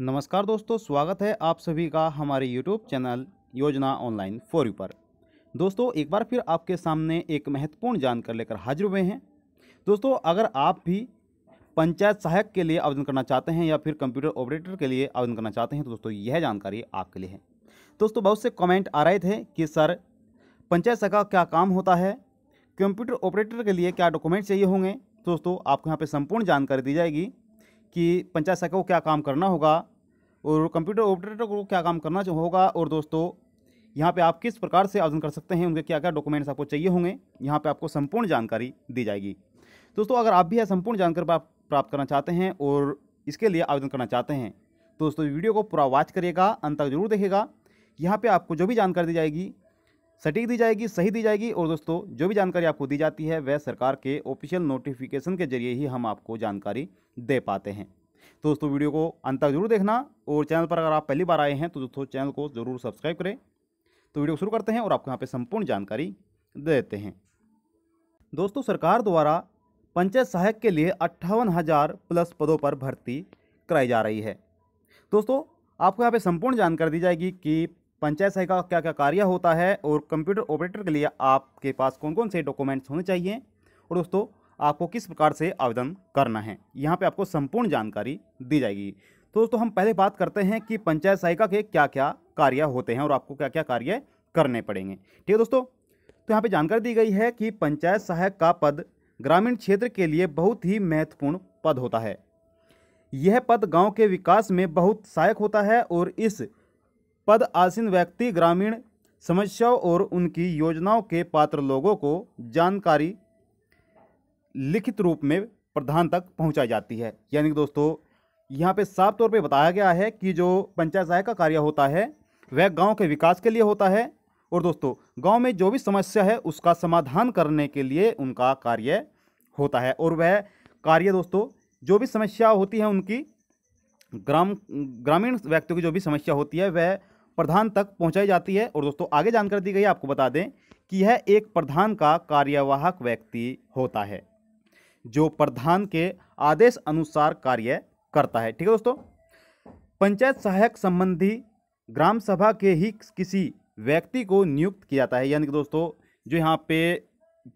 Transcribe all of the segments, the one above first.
नमस्कार दोस्तों स्वागत है आप सभी का हमारे YouTube channel Yojana online for you पर दोस्तों एक बार फिर आपके सामने एक महत्वपूर्ण जानकारी लेकर हाजिर हुए हैं दोस्तों अगर आप भी पंचायत सहायक के लिए आवेदन करना चाहते हैं या फिर कंप्यूटर ऑपरेटर के लिए आवेदन करना चाहते हैं तो दोस्तों यह जानकारी आपके लिए है दोस्तों बहुत से कॉमेंट आ रहे थे कि सर पंचायत सहायक क्या काम होता है कंप्यूटर ऑपरेटर के लिए क्या डॉक्यूमेंट चाहिए होंगे तो दोस्तों आपको यहाँ पर संपूर्ण जानकारी दी जाएगी कि पंचायत शाखा को क्या काम करना होगा और कंप्यूटर ऑपरेटर को क्या काम करना होगा और दोस्तों यहाँ पे आप किस प्रकार से आवेदन कर सकते हैं उनके क्या क्या डॉक्यूमेंट्स आपको चाहिए होंगे यहाँ पे आपको संपूर्ण जानकारी दी जाएगी दोस्तों अगर आप भी यह संपूर्ण जानकारी प्राप्त करना चाहते हैं और इसके लिए आवेदन करना चाहते हैं तो दोस्तों वीडियो को पूरा वॉच करिएगा अंत तक जरूर देखेगा यहाँ पर आपको जो भी जानकारी दी जाएगी सटीक दी जाएगी सही दी जाएगी और दोस्तों जो भी जानकारी आपको दी जाती है वह सरकार के ऑफिशियल नोटिफिकेशन के जरिए ही हम आपको जानकारी दे पाते हैं तो दोस्तों वीडियो को अंत तक जरूर देखना और चैनल पर अगर आप पहली बार आए हैं तो दोस्तों चैनल को जरूर सब्सक्राइब करें तो वीडियो शुरू करते हैं और आपको यहाँ पर संपूर्ण जानकारी दे देते हैं दोस्तों सरकार द्वारा पंचायत सहायक के लिए अट्ठावन हज़ार प्लस पदों पर भर्ती कराई जा रही है दोस्तों आपको यहाँ पे संपूर्ण जानकारी दी जाएगी कि पंचायत सहायक का क्या क्या कार्य होता है और कंप्यूटर ऑपरेटर के लिए आपके पास कौन कौन से डॉक्यूमेंट्स होने चाहिए और दोस्तों आपको किस प्रकार से आवेदन करना है यहाँ पे आपको संपूर्ण जानकारी दी जाएगी तो दोस्तों हम पहले बात करते हैं कि पंचायत सहायिका के क्या क्या कार्य होते हैं और आपको क्या क्या कार्य करने पड़ेंगे ठीक है दोस्तों तो यहाँ पे जानकारी दी गई है कि पंचायत सहायक का पद ग्रामीण क्षेत्र के लिए बहुत ही महत्वपूर्ण पद होता है यह पद गाँव के विकास में बहुत सहायक होता है और इस पद आसीन व्यक्ति ग्रामीण समस्याओं और उनकी योजनाओं के पात्र लोगों को जानकारी लिखित रूप में प्रधान तक पहुंचाई जाती है यानी कि दोस्तों यहाँ पे साफ तौर पे बताया गया है कि जो पंचायत सहायक का कार्य होता है वह गांव के विकास के लिए होता है और दोस्तों गांव में जो भी समस्या है उसका समाधान करने के लिए उनका कार्य होता है और वह कार्य दोस्तों जो भी समस्या होती है उनकी ग्राम ग्रामीण व्यक्तियों की जो भी समस्या होती है वह प्रधान तक पहुंचाई जाती है और दोस्तों आगे जानकारी दी गई आपको बता दें कि यह एक प्रधान का कार्यवाहक व्यक्ति होता है जो प्रधान के आदेश अनुसार कार्य करता है ठीक है दोस्तों पंचायत सहायक संबंधी ग्राम सभा के ही किसी व्यक्ति को नियुक्त किया जाता है यानी कि दोस्तों जो यहाँ पे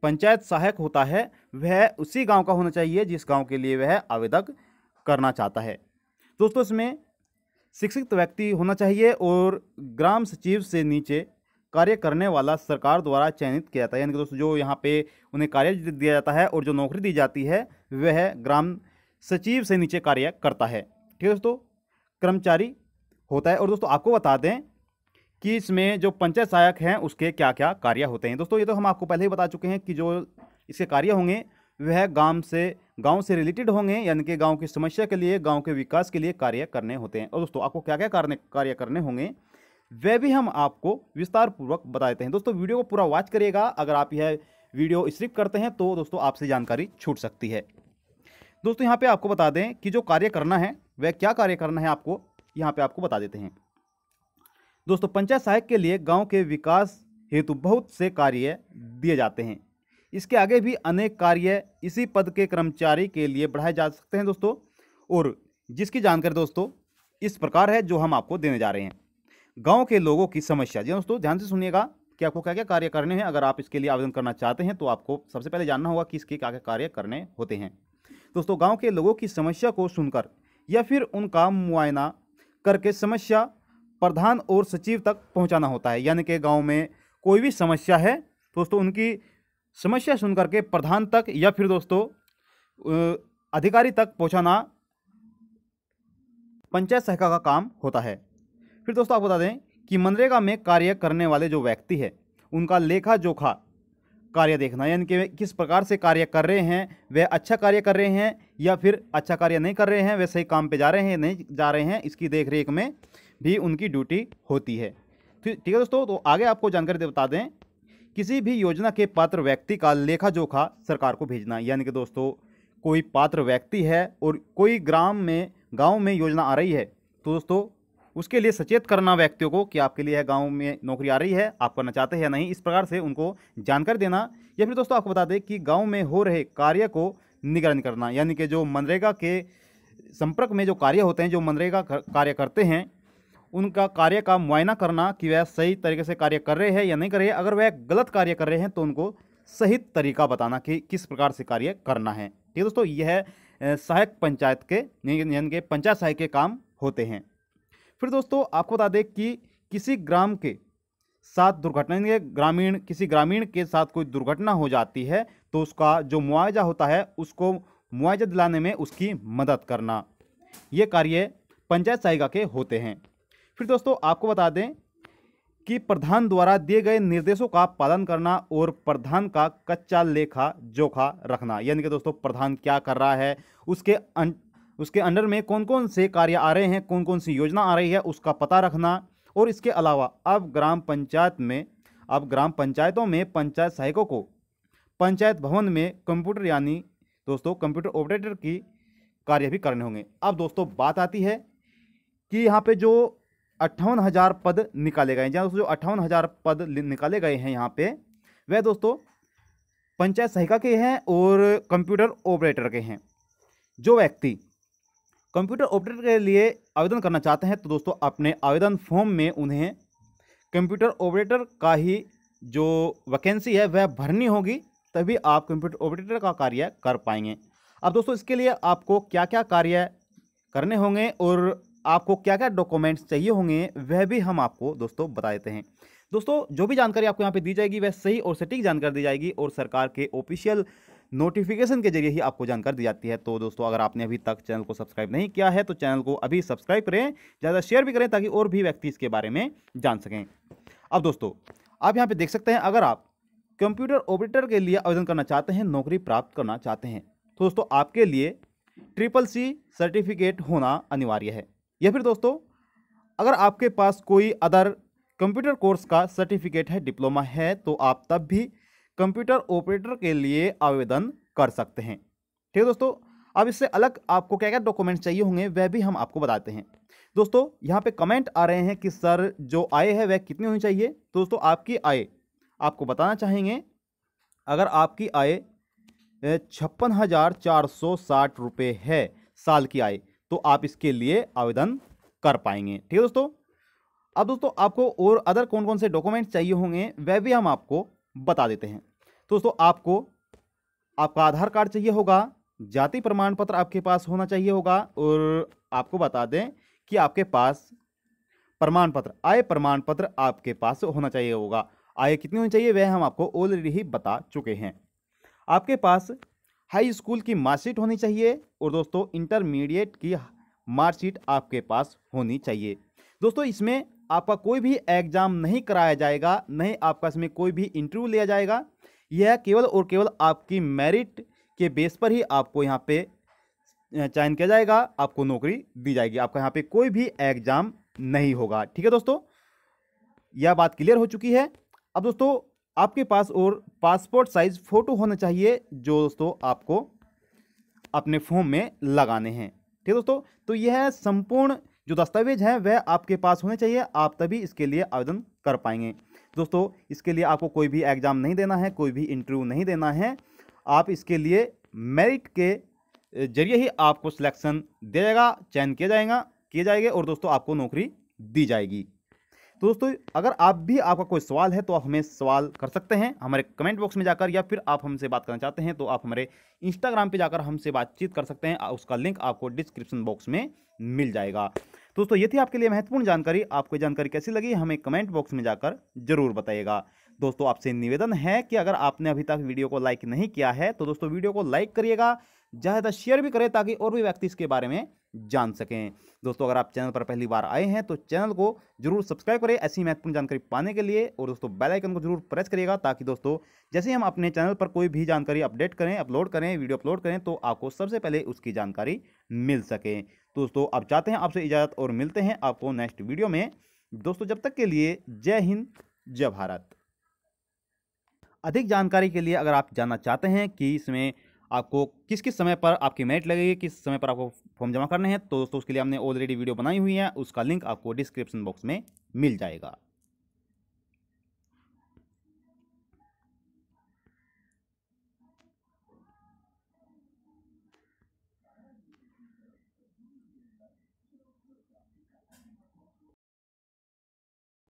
पंचायत सहायक होता है वह उसी गांव का होना चाहिए जिस गांव के लिए वह आवेदक करना चाहता है दोस्तों इसमें शिक्षित व्यक्ति होना चाहिए और ग्राम सचिव से नीचे कार्य करने वाला सरकार द्वारा चयनित किया जाता है यानी कि दोस्तों जो यहाँ पे उन्हें कार्य दिया जाता है और जो नौकरी दी जाती है वह ग्राम सचिव से नीचे कार्य करता है ठीक है दोस्तों कर्मचारी होता है और दोस्तों आपको बता दें कि इसमें जो पंचायत सहायक हैं उसके क्या क्या कार्य होते हैं दोस्तों ये तो हम आपको पहले ही बता चुके हैं कि जो इसके कार्य होंगे वह गाँव से गांव से रिलेटेड होंगे यानी कि गांव की समस्या के लिए गांव के विकास के लिए कार्य करने होते हैं और दोस्तों आपको क्या क्या कार्य करने होंगे वह भी हम आपको विस्तार पूर्वक बता देते हैं दोस्तों वीडियो को पूरा वॉच करिएगा अगर आप यह वीडियो स्क्रिप्ट करते हैं तो दोस्तों आपसे जानकारी छूट सकती है दोस्तों यहाँ पर आपको बता दें कि जो कार्य करना है वह क्या कार्य करना है आपको यहाँ पर आपको बता देते हैं दोस्तों पंचायत सहायक के लिए गाँव के विकास हेतु बहुत से कार्य दिए जाते हैं इसके आगे भी अनेक कार्य इसी पद के कर्मचारी के लिए बढ़ाए जा सकते हैं दोस्तों और जिसकी जानकारी दोस्तों इस प्रकार है जो हम आपको देने जा रहे हैं गाँव के लोगों की समस्या जी हाँ दोस्तों ध्यान से सुनिएगा कि आपको क्या क्या कार्य करने हैं अगर आप इसके लिए आवेदन करना चाहते हैं तो आपको सबसे पहले जानना होगा कि इसके क्या क्या कार्य करने होते हैं दोस्तों गाँव के लोगों की समस्या को सुनकर या फिर उनका मुआयना करके समस्या प्रधान और सचिव तक पहुंचाना होता है यानी कि गांव में कोई भी समस्या है दोस्तों उनकी समस्या सुन करके प्रधान तक या फिर दोस्तों अधिकारी तक पहुंचाना पंचायत सहायका का काम होता है फिर दोस्तों आपको बता दें कि मनरेगा में कार्य करने वाले जो व्यक्ति है उनका लेखा जोखा कार्य देखना यानी कि किस प्रकार से कार्य कर रहे हैं वे अच्छा कार्य कर रहे हैं या फिर अच्छा कार्य नहीं कर रहे हैं वे सही काम पे जा रहे हैं नहीं जा रहे हैं इसकी देख रेख में भी उनकी ड्यूटी होती है ठीक है दोस्तों तो आगे आपको जानकारी बता दें किसी भी योजना के पात्र व्यक्ति का लेखा जोखा सरकार को भेजना यानी कि दोस्तों कोई पात्र व्यक्ति है और कोई ग्राम में गांव में योजना आ रही है तो दोस्तों उसके लिए सचेत करना व्यक्तियों को कि आपके लिए गांव में नौकरी आ रही है आप करना चाहते हैं या नहीं इस प्रकार से उनको जानकारी देना या फिर दोस्तों आपको बता दें कि गाँव में हो रहे कार्य को निगरण करना यानी कि जो मनरेगा के संपर्क में जो कार्य होते हैं जो मनरेगा कार्य करते हैं उनका कार्य का मुआयना करना कि वह सही तरीके से कार्य कर रहे हैं या नहीं कर रहे हैं अगर वह गलत कार्य कर रहे हैं तो उनको सही तरीका बताना कि किस प्रकार से कार्य करना है ठीक है दोस्तों यह सहायक पंचायत के यानी कि पंचायत सहायक के काम होते हैं फिर दोस्तों आपको बता दें कि किसी ग्राम के साथ दुर्घटना ग्रामीण किसी ग्रामीण के साथ कोई दुर्घटना हो जाती है तो उसका जो मुआवजा होता है उसको मुआवजा दिलाने में उसकी मदद करना ये कार्य पंचायत सहायिका के होते हैं फिर दोस्तों आपको बता दें कि प्रधान द्वारा दिए गए निर्देशों का पालन करना और प्रधान का कच्चा लेखा जोखा रखना यानी कि दोस्तों प्रधान क्या कर रहा है उसके अं, उसके अंडर में कौन कौन से कार्य आ रहे हैं कौन कौन सी योजना आ रही है उसका पता रखना और इसके अलावा अब ग्राम पंचायत में अब ग्राम पंचायतों में पंचायत सहायकों को पंचायत भवन में कंप्यूटर यानी दोस्तों कंप्यूटर ऑपरेटर की कार्य भी करने होंगे अब दोस्तों बात आती है कि यहाँ पे जो अट्ठावन हज़ार पद निकाले गए हैं जहाँ दोस्तों जो अट्ठावन हज़ार पद निकाले गए हैं यहाँ पे वह दोस्तों पंचायत सहायिका के हैं और कंप्यूटर ऑपरेटर के हैं जो व्यक्ति कंप्यूटर ऑपरेटर के लिए आवेदन करना चाहते हैं तो दोस्तों अपने आवेदन फॉर्म में उन्हें कंप्यूटर ऑपरेटर का ही जो वैकेंसी है वह भरनी होगी तभी आप कंप्यूटर ऑपरेटर का कार्य कर पाएंगे अब दोस्तों इसके लिए आपको क्या क्या कार्य करने होंगे और आपको क्या क्या डॉक्यूमेंट्स चाहिए होंगे वह भी हम आपको दोस्तों बता देते हैं दोस्तों जो भी जानकारी आपको यहाँ पे दी जाएगी वह सही और सटीक जानकारी दी जाएगी और सरकार के ऑफिशियल नोटिफिकेशन के जरिए ही आपको जानकारी दी जाती है तो दोस्तों अगर आपने अभी तक चैनल को सब्सक्राइब नहीं किया है तो चैनल को अभी सब्सक्राइब करें ज़्यादा शेयर भी करें ताकि और भी व्यक्ति इसके बारे में जान सकें अब दोस्तों आप यहाँ पर देख सकते हैं अगर आप कंप्यूटर ऑपरेटर के लिए आवेदन करना चाहते हैं नौकरी प्राप्त करना चाहते हैं तो दोस्तों आपके लिए ट्रिपल सी सर्टिफिकेट होना अनिवार्य है या फिर दोस्तों अगर आपके पास कोई अदर कंप्यूटर कोर्स का सर्टिफिकेट है डिप्लोमा है तो आप तब भी कंप्यूटर ऑपरेटर के लिए आवेदन कर सकते हैं ठीक है दोस्तों अब इससे अलग आपको क्या क्या डॉक्यूमेंट्स चाहिए होंगे वह भी हम आपको बताते हैं दोस्तों यहाँ पे कमेंट आ रहे हैं कि सर जो आय है वह कितनी होनी चाहिए तो दोस्तों आपकी आय आपको बताना चाहेंगे अगर आपकी आय छप्पन हज़ार चार सौ साठ रुपये है साल की आय तो आप इसके लिए आवेदन कर पाएंगे ठीक है दोस्तों अब दोस्तों आपको और अदर कौन कौन से डॉक्यूमेंट चाहिए होंगे वह भी हम आपको बता देते हैं तो दोस्तों आपको आपका आधार कार्ड चाहिए होगा जाति प्रमाण पत्र आपके पास होना चाहिए होगा और आपको बता दें कि आपके पास प्रमाण पत्र आय प्रमाण पत्र आपके पास होना चाहिए होगा आय कितनी होनी चाहिए वह हम आपको ऑलरेडी ही बता चुके हैं आपके पास हाई स्कूल की मार्कशीट होनी चाहिए और दोस्तों इंटरमीडिएट की मार्कशीट आपके पास होनी चाहिए दोस्तों इसमें आपका कोई भी एग्ज़ाम नहीं कराया जाएगा नहीं आपका इसमें कोई भी इंटरव्यू लिया जाएगा यह केवल और केवल आपकी मेरिट के बेस पर ही आपको यहाँ पे चयन किया जाएगा आपको नौकरी दी जाएगी आपका यहाँ पे कोई भी एग्ज़ाम नहीं होगा ठीक है दोस्तों यह बात क्लियर हो चुकी है अब दोस्तों आपके पास और पासपोर्ट साइज़ फ़ोटो होना चाहिए जो दोस्तों आपको अपने फॉर्म में लगाने हैं ठीक है दोस्तों तो यह संपूर्ण जो दस्तावेज है वह आपके पास होने चाहिए आप तभी इसके लिए आवेदन कर पाएंगे दोस्तों इसके लिए आपको कोई भी एग्ज़ाम नहीं देना है कोई भी इंटरव्यू नहीं देना है आप इसके लिए मेरिट के जरिए ही आपको सिलेक्शन दिया जाएगा चयन किया जाएगा किए जाएंगे और दोस्तों आपको नौकरी दी जाएगी तो दोस्तों अगर आप भी आपका कोई सवाल है तो आप हमें सवाल कर सकते हैं हमारे कमेंट बॉक्स में जाकर या फिर आप हमसे बात करना चाहते हैं तो आप हमारे इंस्टाग्राम पर जाकर हमसे बातचीत कर सकते हैं उसका लिंक आपको डिस्क्रिप्शन बॉक्स में मिल जाएगा दोस्तों ये थी आपके लिए महत्वपूर्ण जानकारी आपको जानकारी कैसी लगी हमें कमेंट बॉक्स में जाकर जरूर बताइएगा दोस्तों आपसे निवेदन है कि अगर आपने अभी तक वीडियो को लाइक नहीं किया है तो दोस्तों वीडियो को लाइक करिएगा ज़्यादा शेयर भी करें ताकि और भी व्यक्ति इसके बारे में जान सकें दोस्तों अगर आप चैनल पर पहली बार आए हैं तो चैनल को जरूर सब्सक्राइब करें ऐसी महत्वपूर्ण जानकारी पाने के लिए और दोस्तों बेल आइकन को जरूर प्रेस करिएगा ताकि दोस्तों जैसे हम अपने चैनल पर कोई भी जानकारी अपडेट करें अपलोड करें वीडियो अपलोड करें तो आपको सबसे पहले उसकी जानकारी मिल सके दोस्तों आप चाहते हैं आपसे इजाज़त और मिलते हैं आपको नेक्स्ट वीडियो में दोस्तों जब तक के लिए जय हिंद जय भारत अधिक जानकारी के लिए अगर आप जानना चाहते हैं कि इसमें आपको किस किस समय पर आपकी मेरिट लगेगी किस समय पर आपको फॉर्म जमा करने हैं तो दोस्तों उसके लिए हमने ऑलरेडी वीडियो बनाई हुई है उसका लिंक आपको डिस्क्रिप्शन बॉक्स में मिल जाएगा